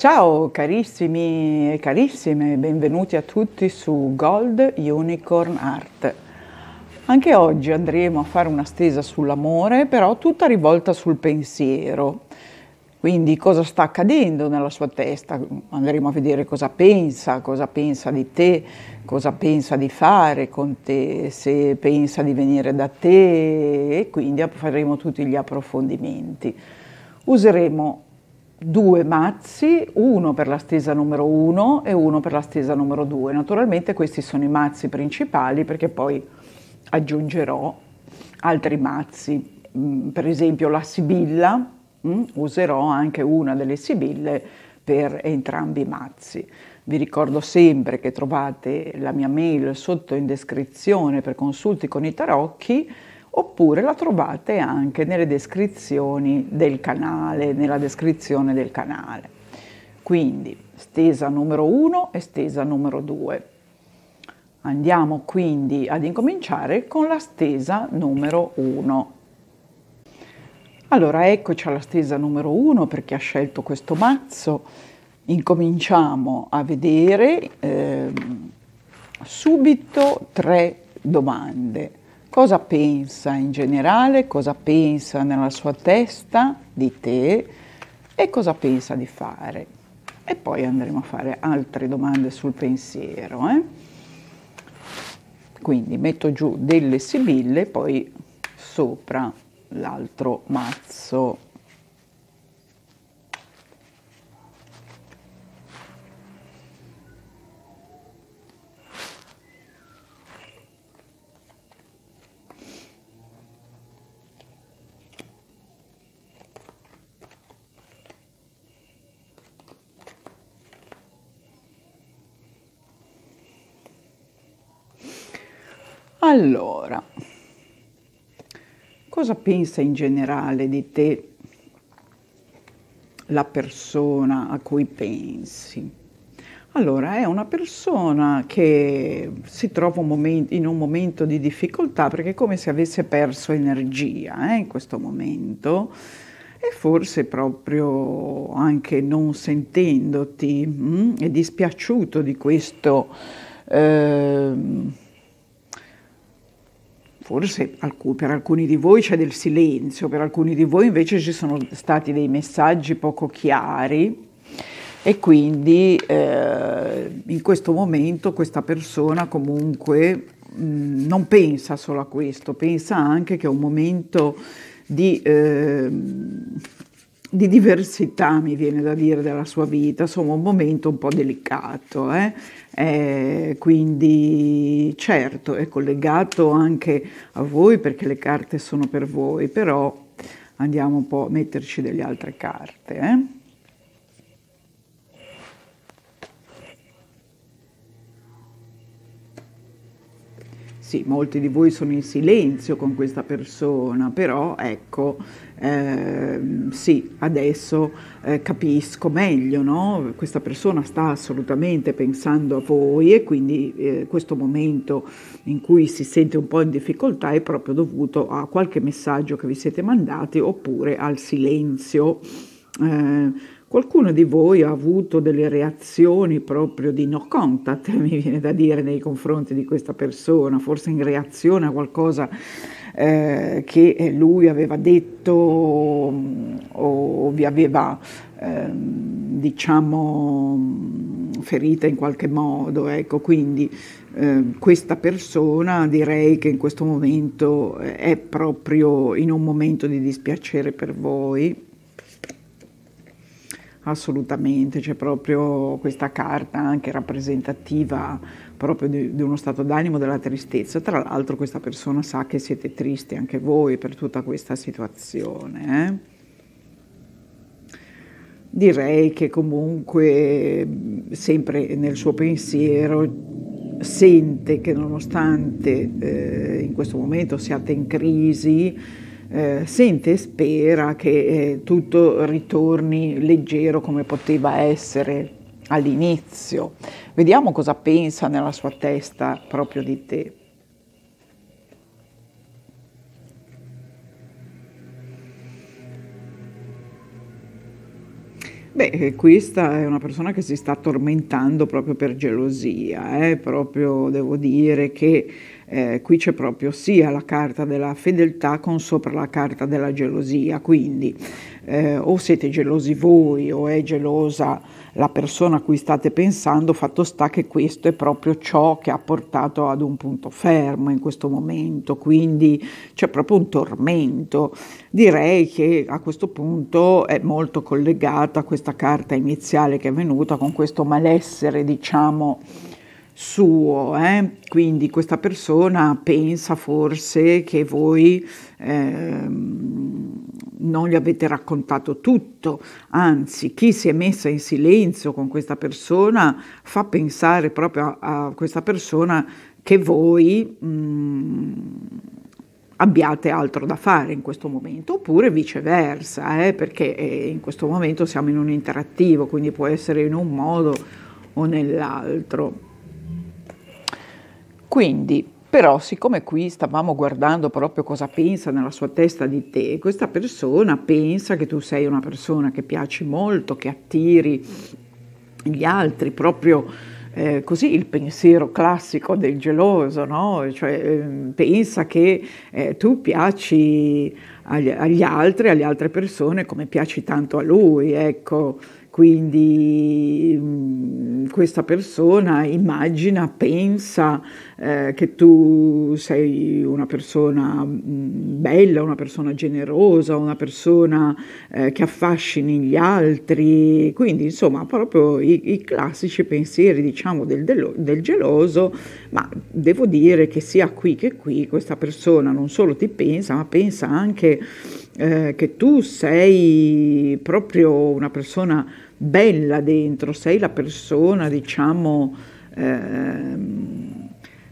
Ciao carissimi e carissime, benvenuti a tutti su Gold Unicorn Art. Anche oggi andremo a fare una stesa sull'amore, però tutta rivolta sul pensiero. Quindi cosa sta accadendo nella sua testa? Andremo a vedere cosa pensa, cosa pensa di te, cosa pensa di fare con te, se pensa di venire da te e quindi faremo tutti gli approfondimenti. Useremo due mazzi, uno per la stesa numero 1 e uno per la stesa numero 2. Naturalmente questi sono i mazzi principali perché poi aggiungerò altri mazzi, mm, per esempio la sibilla, mm, userò anche una delle sibille per entrambi i mazzi. Vi ricordo sempre che trovate la mia mail sotto in descrizione per consulti con i tarocchi oppure la trovate anche nelle descrizioni del canale, nella descrizione del canale. Quindi stesa numero 1 e stesa numero 2. Andiamo quindi ad incominciare con la stesa numero 1. Allora eccoci alla stesa numero 1 per chi ha scelto questo mazzo. Incominciamo a vedere eh, subito tre domande cosa pensa in generale, cosa pensa nella sua testa di te e cosa pensa di fare. E poi andremo a fare altre domande sul pensiero. Eh? Quindi metto giù delle sibille, poi sopra l'altro mazzo Allora, cosa pensa in generale di te la persona a cui pensi? Allora, è una persona che si trova un momento, in un momento di difficoltà perché è come se avesse perso energia eh, in questo momento e forse proprio anche non sentendoti mh, mm, è dispiaciuto di questo. Eh, forse per alcuni di voi c'è del silenzio, per alcuni di voi invece ci sono stati dei messaggi poco chiari e quindi eh, in questo momento questa persona comunque mh, mm, non pensa solo a questo, pensa anche che è un momento di eh, di diversità, mi viene da dire, della sua vita, insomma un momento un po' delicato, eh? Eh, quindi certo è collegato anche a voi perché le carte sono per voi, però andiamo un po' a metterci delle altre carte. Eh? Sì, molti di voi sono in silenzio con questa persona, però ecco, eh, sì, adesso eh, capisco meglio, no? questa persona sta assolutamente pensando a voi e quindi eh, questo momento in cui si sente un po' in difficoltà è proprio dovuto a qualche messaggio che vi siete mandati oppure al silenzio. Eh, Qualcuno di voi ha avuto delle reazioni proprio di no contact, mi viene da dire, nei confronti di questa persona, forse in reazione a qualcosa eh, che eh, lui aveva detto mm, o vi aveva, eh, diciamo, mm, ferita in qualche modo, ecco, quindi eh, questa persona direi che in questo momento eh, è proprio in un momento di dispiacere per voi Assolutamente, c'è proprio questa carta anche rappresentativa proprio di, di, uno stato d'animo della tristezza. Tra l'altro questa persona sa che siete tristi anche voi per tutta questa situazione. Eh? Direi che comunque sempre nel suo pensiero sente che nonostante eh, in questo momento siate in crisi, eh, sente e spera che eh, tutto ritorni leggero come poteva essere all'inizio. Vediamo cosa pensa nella sua testa proprio di te. Beh, eh, questa è una persona che si sta tormentando proprio per gelosia, eh? proprio devo dire che eh, qui c'è proprio sia la carta della fedeltà con sopra la carta della gelosia, quindi eh, o siete gelosi voi o è gelosa la persona a cui state pensando, fatto sta che questo è proprio ciò che ha portato ad un punto fermo in questo momento, quindi c'è proprio un tormento. Direi che a questo punto è molto collegata questa carta iniziale che è venuta con questo malessere, diciamo, suo, eh? quindi questa persona pensa forse che voi ehm, non gli avete raccontato tutto, anzi chi si è messa in silenzio con questa persona fa pensare proprio a, a questa persona che voi mh, mm, abbiate altro da fare in questo momento, oppure viceversa, eh? perché eh, in questo momento siamo in un interattivo, quindi può essere in un modo o nell'altro. Quindi, però, siccome qui stavamo guardando proprio cosa pensa nella sua testa di te, questa persona pensa che tu sei una persona che piaci molto, che attiri gli altri proprio eh, così il pensiero classico del geloso, no? cioè, eh, pensa che eh, tu piaci agli, agli, altri, alle altre persone come piaci tanto a lui, ecco. Quindi mm, questa persona immagina, pensa eh, che tu sei una persona mm, bella, una persona generosa, una persona eh, che affascini gli altri, quindi insomma proprio i, i classici pensieri diciamo del, del, del geloso, ma devo dire che sia qui che qui questa persona non solo ti pensa, ma pensa anche eh, che tu sei proprio una persona bella dentro, sei la persona, diciamo, ehm,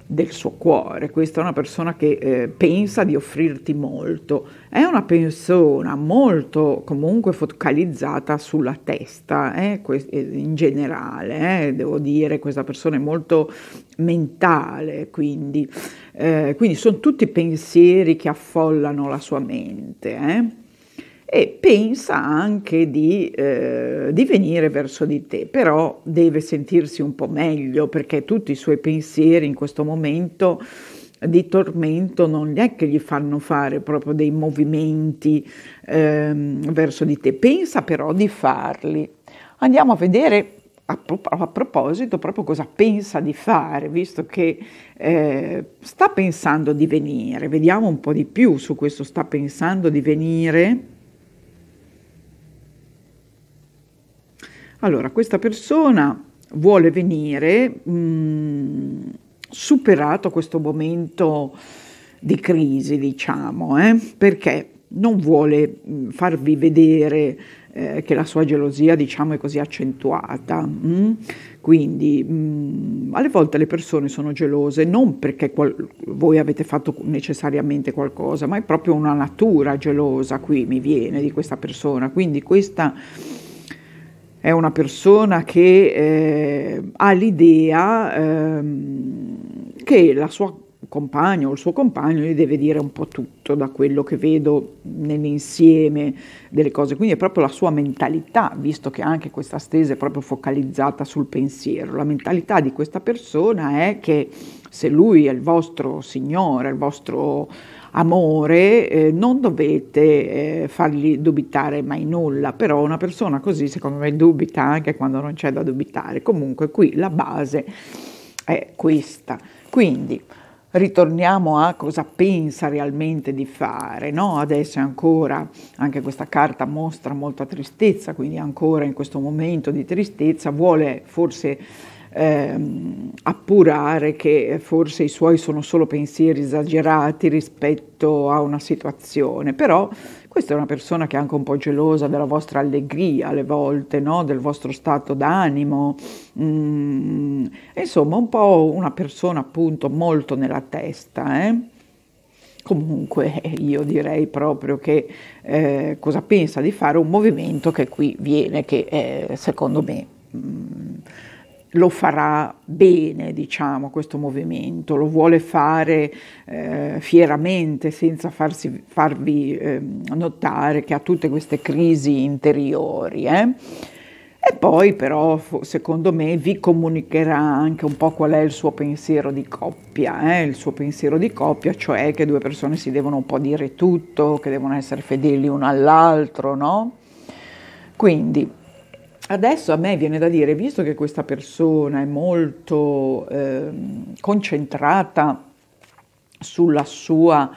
del suo cuore, questa è una persona che eh, pensa di offrirti molto, è una persona molto comunque focalizzata sulla testa, eh, eh in generale, eh, devo dire, questa persona è molto mentale, quindi, eh, quindi sono tutti pensieri che affollano la sua mente. Eh e pensa anche di, eh, di, venire verso di te, però deve sentirsi un po' meglio perché tutti i suoi pensieri in questo momento di tormento non è che gli fanno fare proprio dei movimenti eh, verso di te, pensa però di farli. Andiamo a vedere a, a proposito proprio cosa pensa di fare, visto che eh, sta pensando di venire, vediamo un po' di più su questo sta pensando di venire. Allora, questa persona vuole venire mh, mm, superato questo momento di crisi, diciamo, eh, perché non vuole mm, farvi vedere eh, che la sua gelosia, diciamo, è così accentuata. Mm? Quindi mm, alle volte le persone sono gelose non perché qual- voi avete fatto necessariamente qualcosa, ma è proprio una natura gelosa qui mi viene di questa persona. Quindi questa è una persona che eh, ha l'idea eh, che la sua compagno o il suo compagno gli deve dire un po' tutto da quello che vedo nell'insieme delle cose, quindi è proprio la sua mentalità, visto che anche questa stesa è proprio focalizzata sul pensiero, la mentalità di questa persona è che se lui è il vostro signore, il vostro amore, eh, non dovete eh, fargli dubitare mai nulla, però una persona così secondo me dubita anche quando non c'è da dubitare. Comunque qui la base è questa. Quindi ritorniamo a cosa pensa realmente di fare, no? Adesso è ancora, anche questa carta mostra molta tristezza, quindi ancora in questo momento di tristezza vuole forse ehm, appurare che forse i suoi sono solo pensieri esagerati rispetto a una situazione, però questa è una persona che è anche un po' gelosa della vostra allegria alle volte, no? del vostro stato d'animo, mm, insomma un po' una persona appunto molto nella testa. Eh? Comunque io direi proprio che eh, cosa pensa di fare un movimento che qui viene, che è, secondo me... Mm, lo farà bene, diciamo, questo movimento, lo vuole fare eh, fieramente senza farsi, farvi eh, notare che ha tutte queste crisi interiori. Eh? E poi però, secondo me, vi comunicherà anche un po' qual è il suo pensiero di coppia, eh? il suo pensiero di coppia, cioè che due persone si devono un po' dire tutto, che devono essere fedeli uno all'altro, no? Quindi Adesso a me viene da dire, visto che questa persona è molto eh, concentrata sulla sua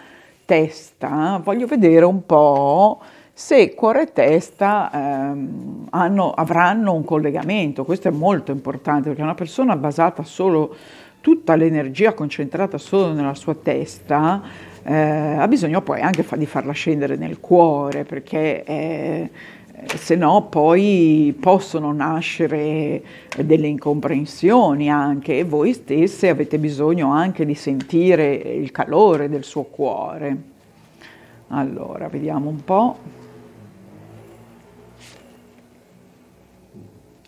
testa, voglio vedere un po' se cuore e testa ehm, hanno, avranno un collegamento. Questo è molto importante perché una persona basata solo, tutta l'energia concentrata solo nella sua testa, eh, ha bisogno poi anche fa, di farla scendere nel cuore perché... Eh, eh, se no poi possono nascere eh, delle incomprensioni anche e voi stesse avete bisogno anche di sentire il calore del suo cuore. Allora, vediamo un po'.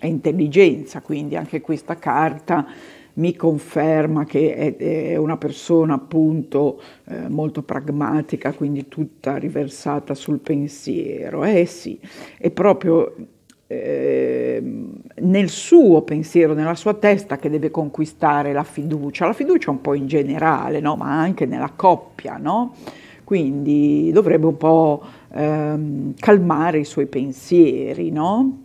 intelligenza, quindi anche questa carta mi conferma che è, è una persona appunto eh, molto pragmatica, quindi tutta riversata sul pensiero. Eh sì, è proprio ehm, nel suo pensiero, nella sua testa che deve conquistare la fiducia, la fiducia un po' in generale, no? ma anche nella coppia, no? quindi dovrebbe un po' ehm, calmare i suoi pensieri. No?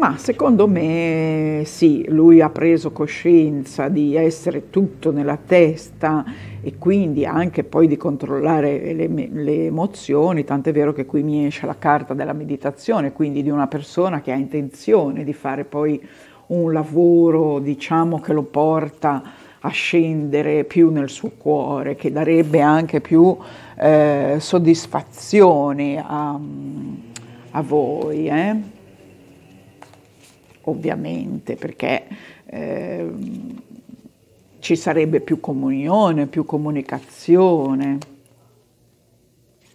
Ma secondo me sì, lui ha preso coscienza di essere tutto nella testa e quindi anche poi di controllare le, le emozioni, tant'è vero che qui mi esce la carta della meditazione, quindi di una persona che ha intenzione di fare poi un lavoro, diciamo, che lo porta a scendere più nel suo cuore, che darebbe anche più eh, soddisfazione a, a voi. Eh? ovviamente, perché eh, ci sarebbe più comunione, più comunicazione.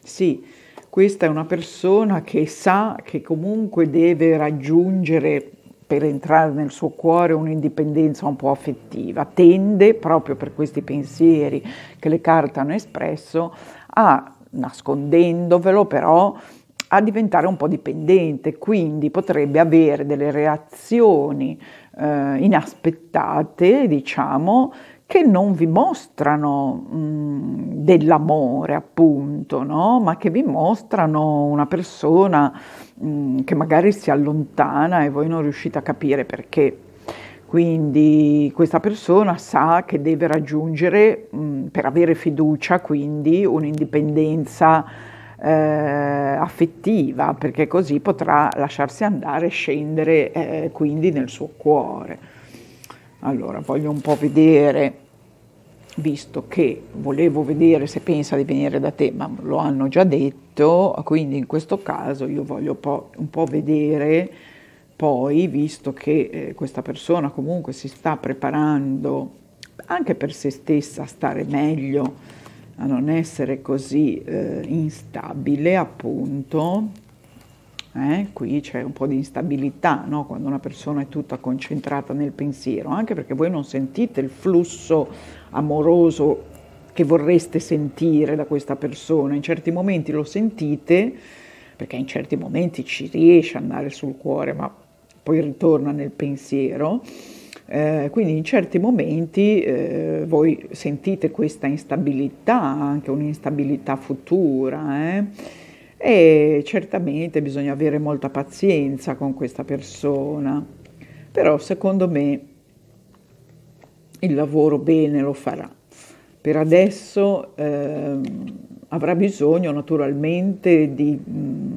Sì, questa è una persona che sa che comunque deve raggiungere per entrare nel suo cuore un'indipendenza un po' affettiva, tende proprio per questi pensieri che le carte hanno espresso a, nascondendovelo però, a diventare un po' dipendente, quindi potrebbe avere delle reazioni eh, inaspettate, diciamo, che non vi mostrano mh, mm, dell'amore, appunto, no? ma che vi mostrano una persona mh, mm, che magari si allontana e voi non riuscite a capire perché. Quindi questa persona sa che deve raggiungere, mh, mm, per avere fiducia, quindi un'indipendenza eh, affettiva, perché così potrà lasciarsi andare e scendere eh, quindi nel suo cuore. Allora, voglio un po' vedere, visto che volevo vedere se pensa di venire da te, ma lo hanno già detto, quindi in questo caso io voglio po un po' vedere poi, visto che eh, questa persona comunque si sta preparando anche per se stessa a stare meglio, a non essere così eh, instabile, appunto. Eh, qui c'è un po' di instabilità no? quando una persona è tutta concentrata nel pensiero, anche perché voi non sentite il flusso amoroso che vorreste sentire da questa persona, in certi momenti lo sentite perché in certi momenti ci riesce ad andare sul cuore, ma poi ritorna nel pensiero eh, quindi in certi momenti eh, voi sentite questa instabilità, anche un'instabilità futura, eh? e certamente bisogna avere molta pazienza con questa persona, però secondo me il lavoro bene lo farà. Per adesso ehm, avrà bisogno naturalmente di... Mh,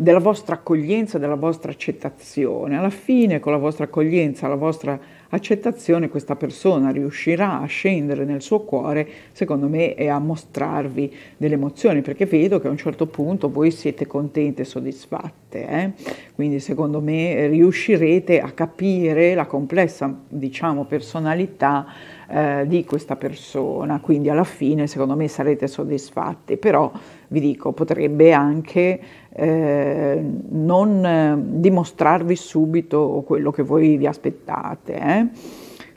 della vostra accoglienza, della vostra accettazione. Alla fine, con la vostra accoglienza, la vostra accettazione, questa persona riuscirà a scendere nel suo cuore, secondo me, e a mostrarvi delle emozioni, perché vedo che a un certo punto voi siete contente e soddisfatte. Eh? Quindi, secondo me, riuscirete a capire la complessa, diciamo, personalità eh, di questa persona. Quindi, alla fine, secondo me, sarete soddisfatti. Però, vi dico, potrebbe anche eh, non eh, dimostrarvi subito quello che voi vi aspettate. Eh?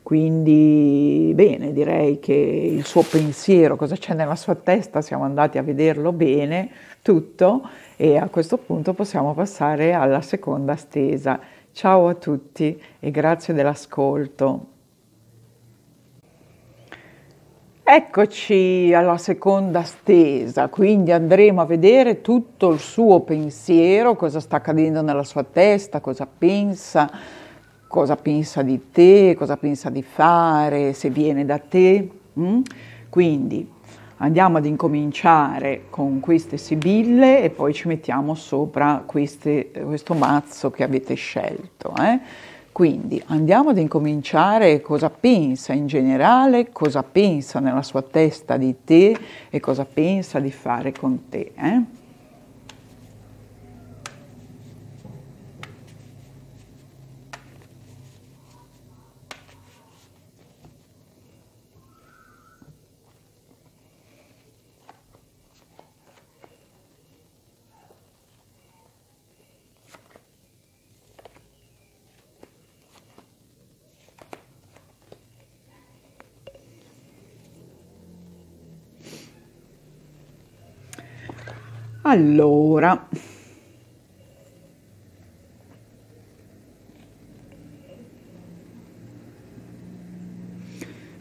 Quindi bene, direi che il suo pensiero, cosa c'è nella sua testa, siamo andati a vederlo bene, tutto, e a questo punto possiamo passare alla seconda stesa. Ciao a tutti e grazie dell'ascolto. Eccoci alla seconda stesa, quindi andremo a vedere tutto il suo pensiero, cosa sta accadendo nella sua testa, cosa pensa, cosa pensa di te, cosa pensa di fare, se viene da te. Mm? Quindi andiamo ad incominciare con queste sibille e poi ci mettiamo sopra queste, questo mazzo che avete scelto. Eh? Quindi andiamo ad incominciare cosa pensa in generale, cosa pensa nella sua testa di te e cosa pensa di fare con te. Eh? Allora,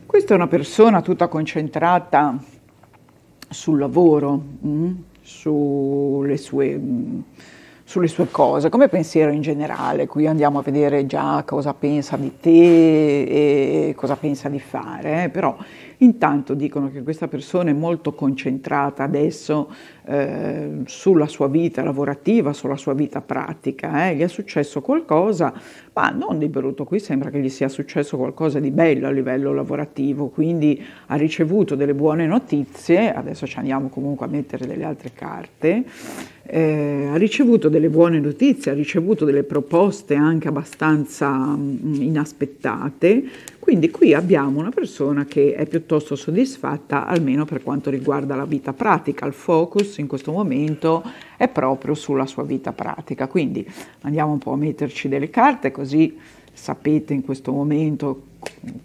questa è una persona tutta concentrata sul lavoro, mh, mm, sulle sue mm, sulle sue cose, come pensiero in generale. Qui andiamo a vedere già cosa pensa di te e cosa pensa di fare, eh. però intanto dicono che questa persona è molto concentrata adesso eh, sulla sua vita lavorativa, sulla sua vita pratica, eh. gli è successo qualcosa, ma non di brutto, qui sembra che gli sia successo qualcosa di bello a livello lavorativo, quindi ha ricevuto delle buone notizie, adesso ci andiamo comunque a mettere delle altre carte eh, ha ricevuto delle buone notizie, ha ricevuto delle proposte anche abbastanza mh, mm, inaspettate, quindi qui abbiamo una persona che è piuttosto soddisfatta, almeno per quanto riguarda la vita pratica, il focus in questo momento è proprio sulla sua vita pratica, quindi andiamo un po' a metterci delle carte così sapete in questo momento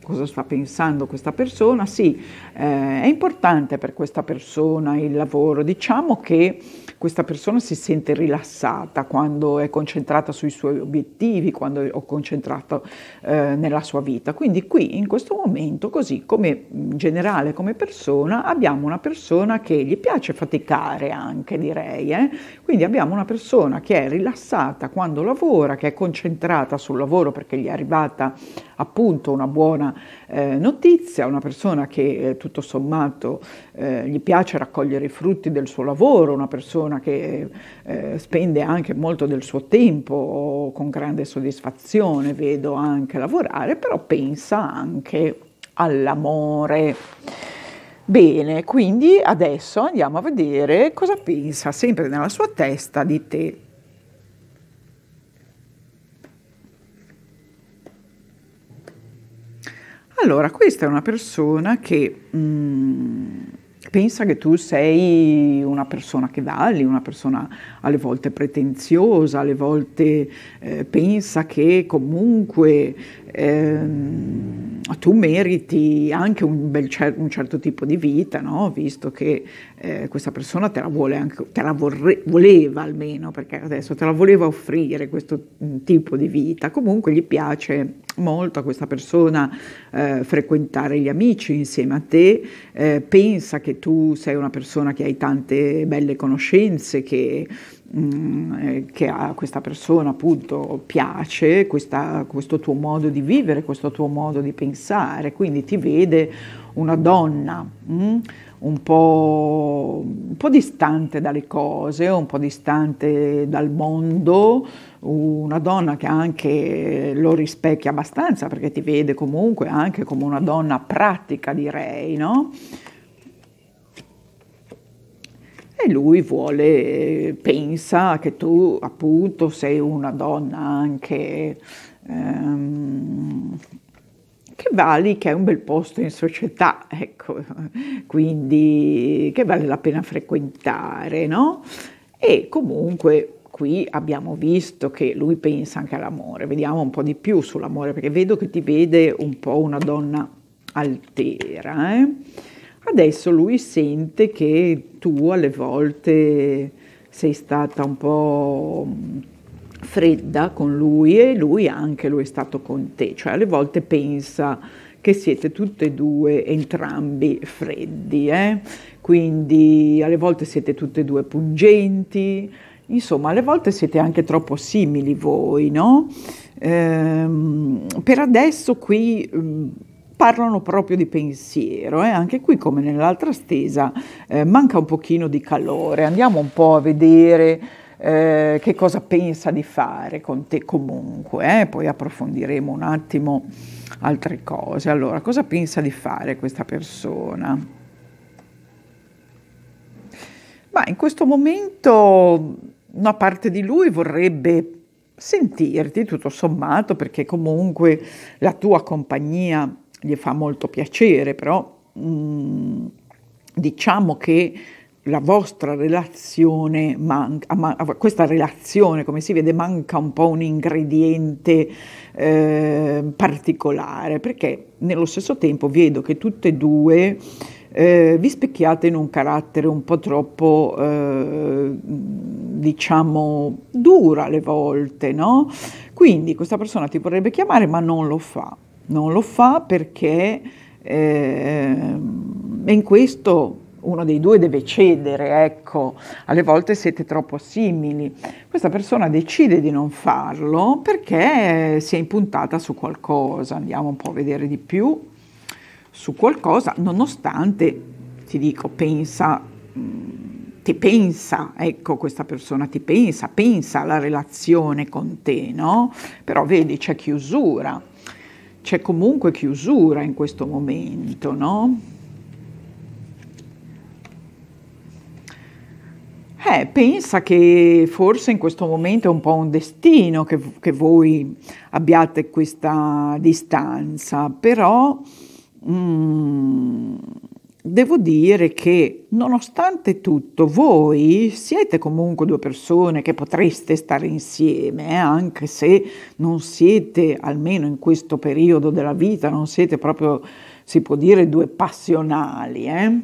cosa sta pensando questa persona, sì, eh, è importante per questa persona il lavoro, diciamo che questa persona si sente rilassata quando è concentrata sui suoi obiettivi, quando è concentrata eh, nella sua vita. Quindi qui in questo momento, così come in generale come persona, abbiamo una persona che gli piace faticare anche, direi. Eh? Quindi abbiamo una persona che è rilassata quando lavora, che è concentrata sul lavoro perché gli è arrivata appunto una buona eh, notizia, una persona che eh, tutto sommato eh, gli piace raccogliere i frutti del suo lavoro, una persona che eh, spende anche molto del suo tempo con grande soddisfazione, vedo anche lavorare, però pensa anche all'amore. Bene, quindi adesso andiamo a vedere cosa pensa sempre nella sua testa di te. Allora, questa è una persona che mh, mm, pensa che tu sei una persona che vali, una persona alle volte pretenziosa, alle volte eh, pensa che comunque ehm, tu meriti anche un, bel, un, certo tipo di vita, no? visto che eh, questa persona te la, vuole anche, te la vorre, voleva almeno, perché adesso te la voleva offrire questo mm, tipo di vita. Comunque gli piace molto a questa persona eh, frequentare gli amici insieme a te, eh, pensa che tu sei una persona che hai tante belle conoscenze, che Mm, eh, che a questa persona appunto piace, questa, questo tuo modo di vivere, questo tuo modo di pensare, quindi ti vede una donna mm, un, po', un, po', distante dalle cose, un po' distante dal mondo, una donna che anche lo rispecchia abbastanza perché ti vede comunque anche come una donna pratica direi, no? e lui vuole, pensa che tu appunto sei una donna anche ehm, che vali, che è un bel posto in società, ecco, quindi che vale la pena frequentare, no? E comunque qui abbiamo visto che lui pensa anche all'amore, vediamo un po' di più sull'amore perché vedo che ti vede un po' una donna altera. Eh? Adesso lui sente che tu alle volte sei stata un po' fredda con lui e lui anche lo è stato con te, cioè alle volte pensa che siete tutte e due entrambi freddi, eh? quindi alle volte siete tutte e due pungenti, insomma alle volte siete anche troppo simili voi, no? Ehm, per adesso qui mm, parlano proprio di pensiero e eh? anche qui come nell'altra stesa eh, manca un pochino di calore, andiamo un po' a vedere eh, che cosa pensa di fare con te comunque, eh. poi approfondiremo un attimo altre cose. Allora, cosa pensa di fare questa persona? Ma in questo momento una parte di lui vorrebbe sentirti tutto sommato perché comunque la tua compagnia gli fa molto piacere, però mm, diciamo che la vostra relazione manca, ma, ah, questa relazione come si vede manca un po' un ingrediente eh, particolare, perché nello stesso tempo vedo che tutte e due eh, vi specchiate in un carattere un po' troppo, eh, diciamo, dura alle volte, no? Quindi questa persona ti vorrebbe chiamare ma non lo fa non lo fa perché eh, in questo uno dei due deve cedere, ecco, alle volte siete troppo simili. Questa persona decide di non farlo perché si è impuntata su qualcosa, andiamo un po' a vedere di più su qualcosa, nonostante, ti dico, pensa, ti pensa, ecco, questa persona ti pensa, pensa alla relazione con te, no? Però vedi, c'è chiusura c'è comunque chiusura in questo momento, no? Eh, pensa che forse in questo momento è un po' un destino che, che voi abbiate questa distanza, però... Mm, devo dire che nonostante tutto voi siete comunque due persone che potreste stare insieme, eh, anche se non siete, almeno in questo periodo della vita, non siete proprio, si può dire, due passionali. Eh.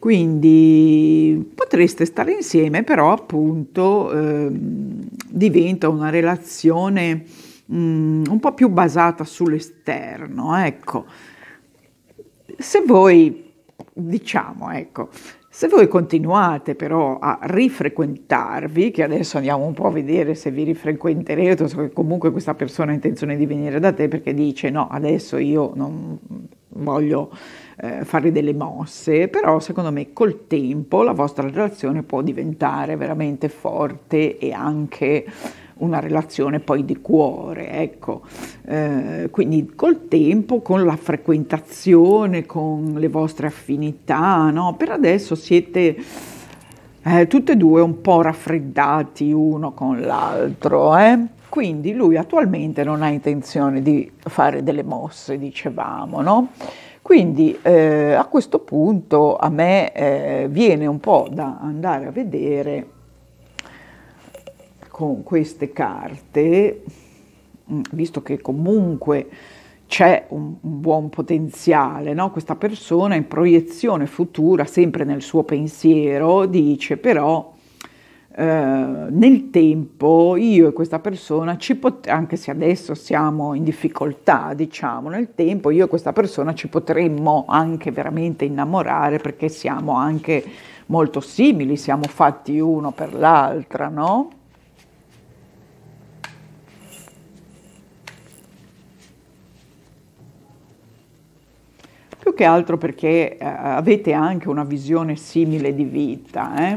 Quindi potreste stare insieme, però appunto eh, diventa una relazione mh, mm, un po' più basata sull'esterno. Ecco, se voi diciamo, ecco. Se voi continuate però a rifrequentarvi, che adesso andiamo un po' a vedere se vi rifrequenterete, so che comunque questa persona ha intenzione di venire da te perché dice no, adesso io non voglio eh, fare delle mosse, però secondo me col tempo la vostra relazione può diventare veramente forte e anche una relazione poi di cuore, ecco. Eh, quindi col tempo, con la frequentazione, con le vostre affinità, no? Per adesso siete eh, tutte e due un po' raffreddati uno con l'altro, eh? Quindi lui attualmente non ha intenzione di fare delle mosse, dicevamo, no? Quindi eh, a questo punto a me eh, viene un po' da andare a vedere con queste carte, mm, visto che comunque c'è un, un buon potenziale, no? questa persona in proiezione futura, sempre nel suo pensiero, dice però eh, nel tempo io e questa persona ci pot- anche se adesso siamo in difficoltà, diciamo, nel tempo io e questa persona ci potremmo anche veramente innamorare perché siamo anche molto simili, siamo fatti uno per l'altra, no? più che altro perché eh, avete anche una visione simile di vita. Eh?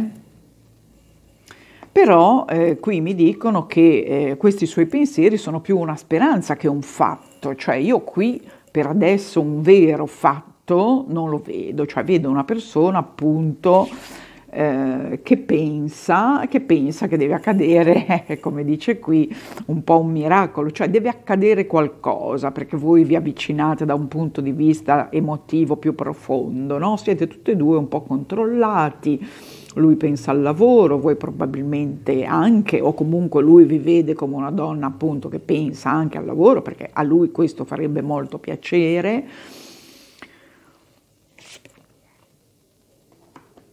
Però eh, qui mi dicono che eh, questi suoi pensieri sono più una speranza che un fatto, cioè io qui per adesso un vero fatto non lo vedo, cioè vedo una persona appunto eh, che, pensa, che pensa che deve accadere, come dice qui, un po' un miracolo, cioè deve accadere qualcosa perché voi vi avvicinate da un punto di vista emotivo più profondo, no? siete tutti e due un po' controllati lui pensa al lavoro, voi probabilmente anche, o comunque lui vi vede come una donna appunto che pensa anche al lavoro, perché a lui questo farebbe molto piacere.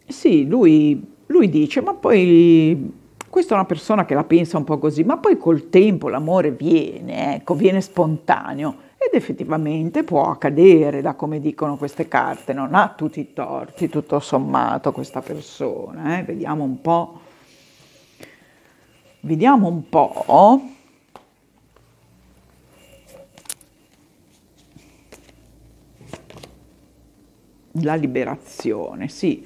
Sì, lui, lui dice, ma poi questa è una persona che la pensa un po' così, ma poi col tempo l'amore viene, ecco, viene spontaneo ed effettivamente può accadere, da come dicono queste carte, non ha tutti i torti, tutto sommato, questa persona. Eh? Vediamo un po'. Vediamo un po'. La liberazione, sì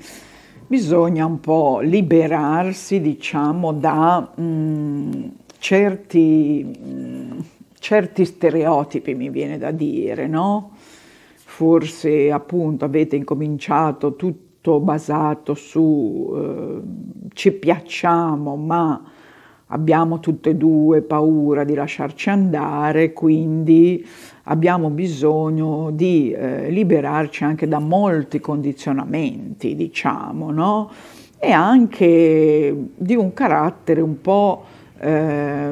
bisogna un po' liberarsi, diciamo, da mh, mm, certi, mh, mm, certi, stereotipi, mi viene da dire, no? Forse appunto avete incominciato tutto basato su eh, ci piacciamo, ma abbiamo tutte e due paura di lasciarci andare, quindi abbiamo bisogno di eh, liberarci anche da molti condizionamenti, diciamo, no? e anche di un carattere un po' eh,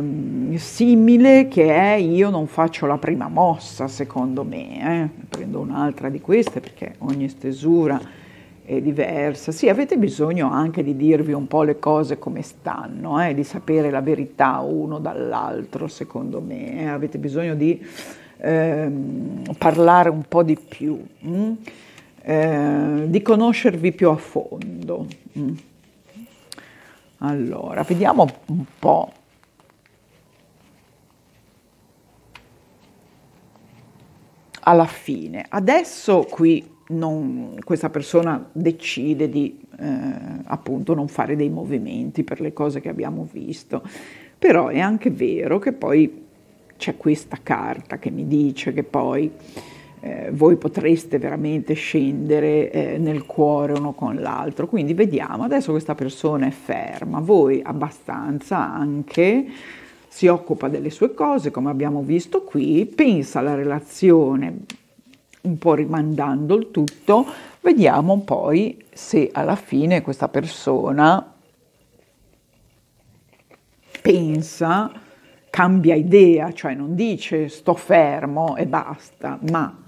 simile che è io non faccio la prima mossa, secondo me. Eh. Prendo un'altra di queste perché ogni stesura è diversa. Sì, avete bisogno anche di dirvi un po' le cose come stanno, eh, di sapere la verità uno dall'altro, secondo me. Eh. Avete bisogno di eh, parlare un po' di più, mm? eh, di conoscervi più a fondo. Mm. Allora, vediamo un po'. Alla fine, adesso qui non, questa persona decide di eh, appunto non fare dei movimenti per le cose che abbiamo visto, però è anche vero che poi c'è questa carta che mi dice che poi eh, voi potreste veramente scendere eh, nel cuore uno con l'altro. Quindi vediamo, adesso questa persona è ferma, voi abbastanza anche si occupa delle sue cose, come abbiamo visto qui, pensa alla relazione un po' rimandando il tutto, vediamo poi se alla fine questa persona pensa cambia idea, cioè non dice sto fermo e basta, ma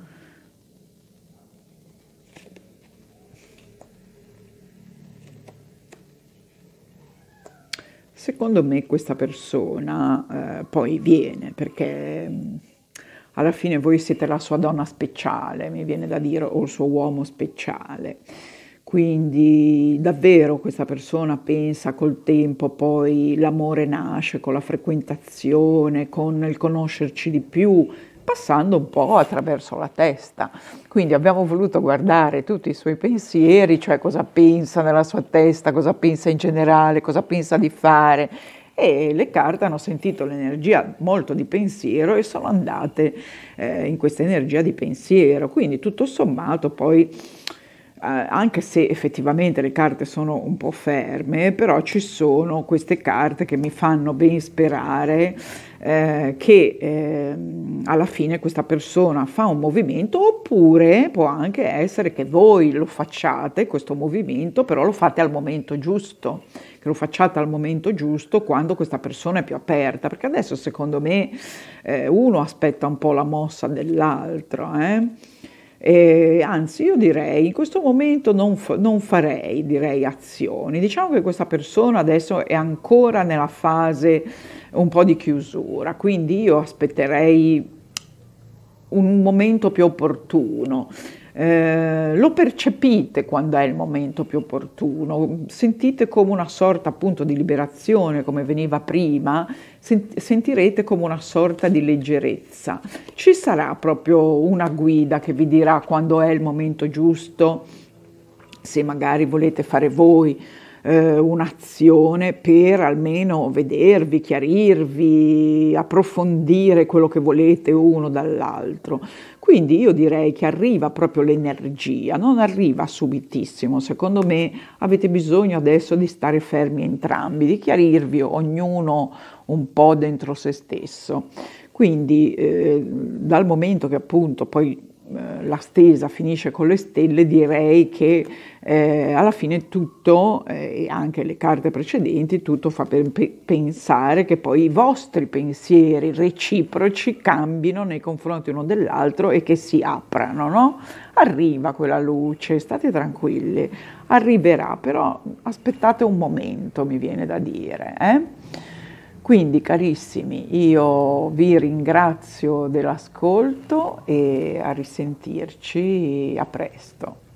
secondo me questa persona eh, poi viene perché mm, alla fine voi siete la sua donna speciale, mi viene da dire, o il suo uomo speciale. Quindi davvero questa persona pensa col tempo, poi l'amore nasce con la frequentazione, con il conoscerci di più, passando un po' attraverso la testa. Quindi abbiamo voluto guardare tutti i suoi pensieri, cioè cosa pensa nella sua testa, cosa pensa in generale, cosa pensa di fare. E le carte hanno sentito l'energia molto di pensiero e sono andate eh, in questa energia di pensiero. Quindi tutto sommato poi eh, anche se effettivamente le carte sono un po' ferme, però ci sono queste carte che mi fanno ben sperare eh, che eh, alla fine questa persona fa un movimento oppure può anche essere che voi lo facciate questo movimento però lo fate al momento giusto che lo facciate al momento giusto quando questa persona è più aperta perché adesso secondo me eh, uno aspetta un po' la mossa dell'altro eh. Eh, anzi, io direi in questo momento non, f- non farei direi, azioni. Diciamo che questa persona adesso è ancora nella fase un po' di chiusura, quindi io aspetterei un momento più opportuno. Eh, lo percepite quando è il momento più opportuno, sentite come una sorta appunto di liberazione, come veniva prima, sentirete come una sorta di leggerezza. Ci sarà proprio una guida che vi dirà quando è il momento giusto, se magari volete fare voi eh, un'azione per almeno vedervi, chiarirvi, approfondire quello che volete uno dall'altro. Quindi io direi che arriva proprio l'energia, non arriva subitissimo. Secondo me avete bisogno adesso di stare fermi entrambi, di chiarirvi ognuno un po' dentro se stesso. Quindi eh, dal momento che appunto poi eh, la stesa finisce con le stelle, direi che eh, alla fine tutto, eh, e anche le carte precedenti, tutto fa per pensare che poi i vostri pensieri reciproci cambino nei confronti uno dell'altro e che si aprano, no? Arriva quella luce, state tranquilli, arriverà, però aspettate un momento, mi viene da dire, eh? Quindi carissimi, io vi ringrazio dell'ascolto e a risentirci a presto.